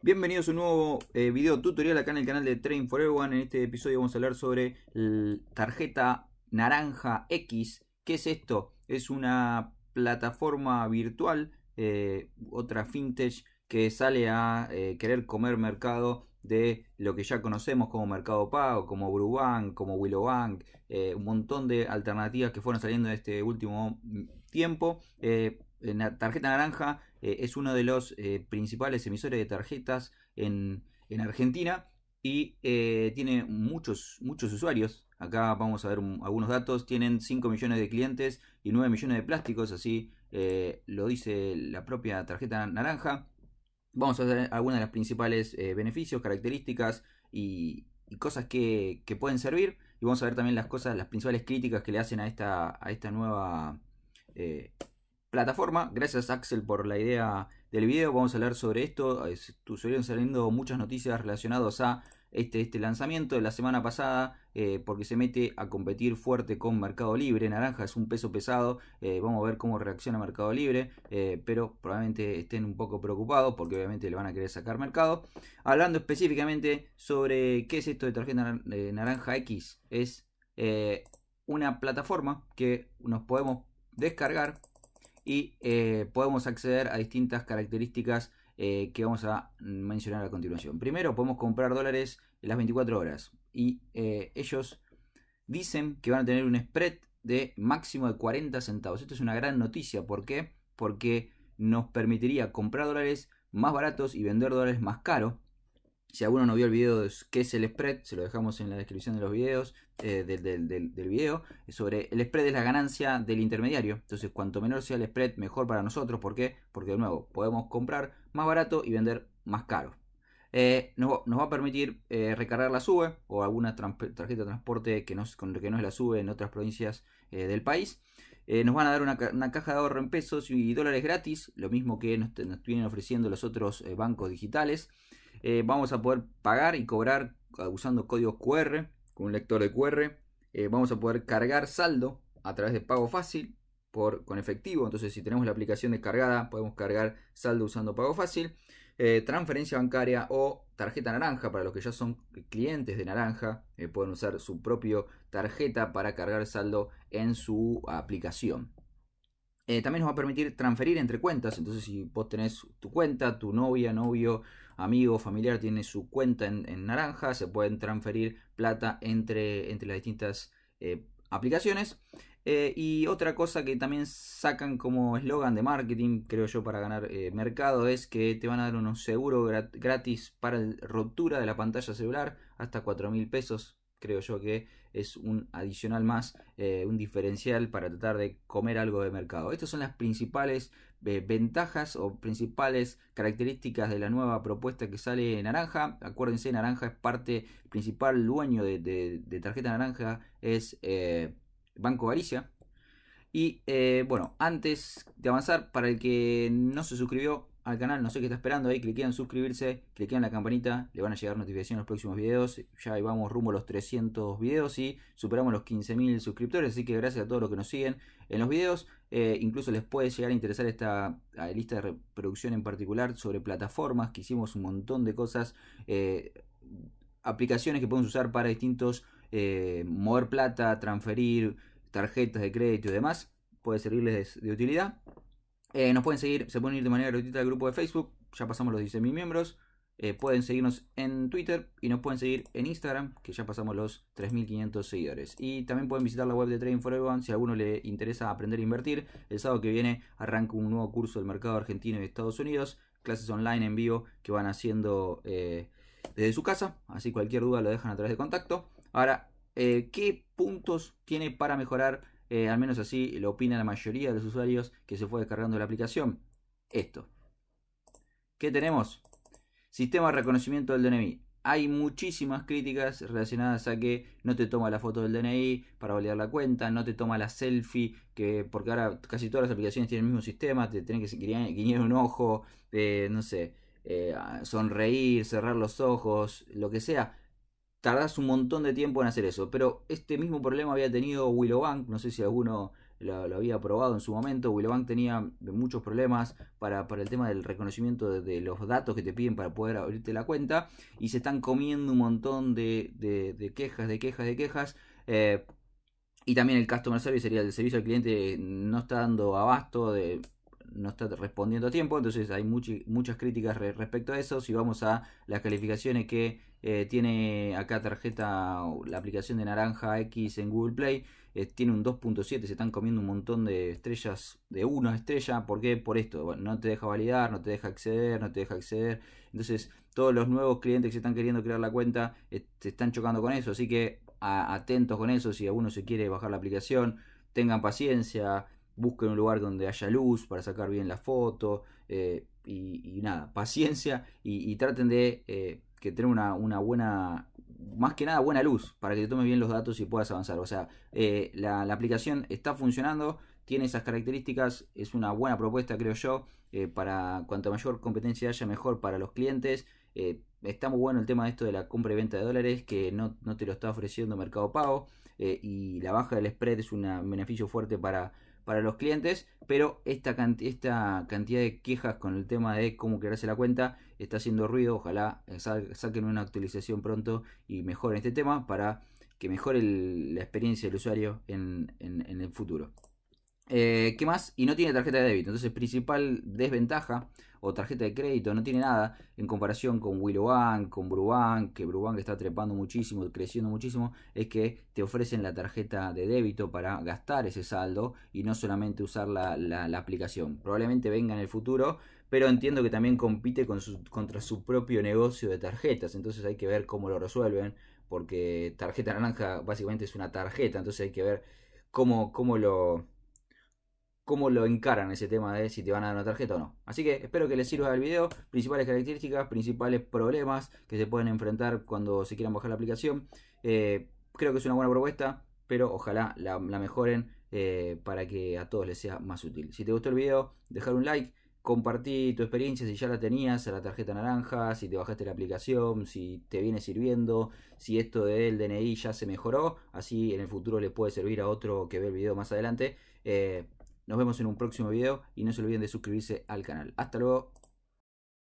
Bienvenidos a un nuevo eh, video tutorial acá en el canal de Train for Everyone. En este episodio vamos a hablar sobre la tarjeta naranja X. ¿Qué es esto? Es una plataforma virtual, eh, otra fintech que sale a eh, querer comer mercado de lo que ya conocemos como Mercado Pago, como Brubank, como Willowbank, un montón de alternativas que fueron saliendo en este último mm, tiempo la eh, Tarjeta Naranja eh, es uno de los eh, principales emisores de tarjetas en, Argentina y tiene muchos, muchos usuarios. Acá vamos a ver algunos datos. Tienen 5 millones de clientes y 9 millones de plásticos, así lo dice la propia Tarjeta Naranja. Vamos a ver algunos de las principales beneficios, características y, cosas que, pueden servir. Y vamos a ver también las cosas, las principales críticas que le hacen a esta, a esta nueva plataforma. Gracias Axel por la idea del video. Vamos a hablar sobre esto. Estuvieron saliendo muchas noticias relacionadas a este, este lanzamiento de la semana pasada eh, porque se mete a competir fuerte con Mercado Libre. Naranja es un peso pesado. Eh, vamos a ver cómo reacciona Mercado Libre. Eh, pero probablemente estén un poco preocupados porque obviamente le van a querer sacar mercado. Hablando específicamente sobre qué es esto de tarjeta naranja X. Es una plataforma que nos podemos descargar y eh, podemos acceder a distintas características eh, que vamos a mencionar a continuación. Primero, podemos comprar dólares en las 24 horas y eh, ellos dicen que van a tener un spread de máximo de 40 centavos. Esto es una gran noticia, ¿por qué? Porque nos permitiría comprar dólares más baratos y vender dólares más caros. Si alguno no vio el video de qué es el spread, se lo dejamos en la descripción de los videos, eh, del, del, video sobre el spread es la ganancia del intermediario. Entonces, cuanto menor sea el spread, mejor para nosotros. ¿Por qué? Porque, de nuevo, podemos comprar más barato y vender más caro. Eh, nos, va a permitir eh, recargar la SUBE o alguna tarjeta de transporte que no que no es la SUBE en otras provincias del país. nos van a dar una, caja de ahorro en pesos y dólares gratis, lo mismo que nos, nos vienen ofreciendo los otros bancos digitales. vamos a poder pagar y cobrar ah, usando códigos QR con un lector de QR. Eh, vamos a poder cargar saldo a través de pago fácil por, con efectivo. Entonces, si tenemos la aplicación descargada, podemos cargar saldo usando pago fácil. Eh, transferencia bancaria o tarjeta naranja para los que ya son clientes de naranja eh, pueden usar su propio tarjeta para cargar saldo en su aplicación también nos va a permitir transferir entre cuentas entonces si vos tenés tu cuenta tu novia novio amigo, familiar tiene su cuenta en, naranja, se pueden transferir plata entre, entre las distintas eh, aplicaciones. Eh, y otra cosa que también sacan como eslogan de marketing, creo yo, para ganar eh, mercado, es que te van a dar unos seguro gratis para rotura de la pantalla celular, hasta 4 mil pesos creo yo que es un adicional más, eh, un diferencial para tratar de comer algo de mercado. Estas son las principales eh, ventajas o principales características de la nueva propuesta que sale Naranja. Acuérdense, Naranja es parte principal dueño de, tarjeta Naranja, es eh, Banco Galicia. Y bueno, antes de avanzar, para el que no se suscribió, al canal, no sé qué está esperando ahí, en suscribirse, en la campanita, le van a llegar notificaciones en los próximos videos, ya vamos rumbo a los 300 videos y superamos los 15.000 suscriptores, así que gracias a todos los que nos siguen en los videos, eh, incluso les puede llegar a interesar esta lista de reproducción en particular sobre plataformas, que hicimos un montón de cosas, eh, aplicaciones que podemos usar para distintos, eh, mover plata, transferir tarjetas de crédito y demás, puede servirles de utilidad. Eh, nos pueden seguir, se pueden ir de manera gratuita al grupo de Facebook, ya pasamos los 16.000 miembros. Eh, pueden seguirnos en Twitter y nos pueden seguir en Instagram, que ya pasamos los 3.500 seguidores. Y también pueden visitar la web de Trading for Everyone si a alguno le interesa aprender a invertir. El sábado que viene arranca un nuevo curso del mercado argentino y de Estados Unidos, clases online en vivo que van haciendo eh, desde su casa, así cualquier duda lo dejan a través de contacto. Ahora, ¿qué puntos tiene para mejorar? Eh, al menos así lo opina la mayoría de los usuarios que se fue descargando la aplicación. Esto. ¿Qué tenemos? Sistema de reconocimiento del DNI. Hay muchísimas críticas relacionadas a que no te toma la foto del DNI para validar la cuenta, no te toma la selfie, que porque ahora casi todas las aplicaciones tienen el mismo sistema, te tienen que guiñar un ojo, eh, no sé, eh, sonreír, cerrar los ojos, lo que sea tardás un montón de tiempo en hacer eso. Pero este mismo problema había tenido Willowbank, no sé si alguno lo, había probado en su momento. Willow Bank tenía muchos problemas para, el tema del reconocimiento de, los datos que te piden para poder abrirte la cuenta. Y se están comiendo un montón de, quejas, de quejas, de quejas. Eh, y también el customer service sería el servicio al cliente no está dando abasto de no está respondiendo a tiempo, entonces hay muchas críticas respecto a eso. Si vamos a las calificaciones que eh, tiene acá tarjeta, la aplicación de Naranja X en Google Play, eh, tiene un 2.7, se están comiendo un montón de estrellas, de una estrella, ¿por qué? Por esto, no te deja validar, no te deja acceder, no te deja acceder. Entonces, todos los nuevos clientes que están queriendo crear la cuenta Te eh, se están chocando con eso, así que atentos con eso, si alguno se quiere bajar la aplicación, tengan paciencia, busquen un lugar donde haya luz para sacar bien la foto eh, y, nada, paciencia y, traten de eh, que tener una, buena, más que nada buena luz para que te tome bien los datos y puedas avanzar. O sea, eh, la, aplicación está funcionando, tiene esas características, es una buena propuesta creo yo, para cuanta mayor competencia haya mejor para los clientes. está muy bueno el tema de esto de la compra y venta de dólares que no te lo está ofreciendo Mercado Pago y la baja del spread es un beneficio fuerte para para los clientes, pero esta, cantidad, esta cantidad de quejas con el tema de cómo crearse la cuenta está haciendo ruido. Ojalá eh, saquen una actualización pronto y mejoren este tema para que mejore la experiencia del usuario en, en el futuro. Eh, ¿Qué más? Y no tiene tarjeta de débito. Entonces, principal desventaja o tarjeta de crédito, no tiene nada en comparación con Willow Bank, con Brubank, que Brubank está trepando muchísimo, creciendo muchísimo, es que te ofrecen la tarjeta de débito para gastar ese saldo y no solamente usar la, aplicación. Probablemente venga en el futuro, pero entiendo que también compite contra su propio negocio de tarjetas, entonces hay que ver cómo lo resuelven, porque tarjeta naranja básicamente es una tarjeta, entonces hay que ver cómo, cómo lo cómo lo encaran ese tema de si te van a dar una tarjeta o no. Así que espero que les sirva el video, principales características, principales problemas que se pueden enfrentar cuando se quieran bajar la aplicación. Eh, creo que es una buena propuesta, pero ojalá la, mejoren eh, para que a todos les sea más útil. Si te gustó el video, dejar un like. Compartí tu experiencia, si ya la tenías, a la tarjeta naranja, si te bajaste la aplicación, si te viene sirviendo, si esto del DNI ya se mejoró, así en el futuro le puede servir a otro que ve el video más adelante. Eh, nos vemos en un próximo video y no se olviden de suscribirse al canal. Hasta luego.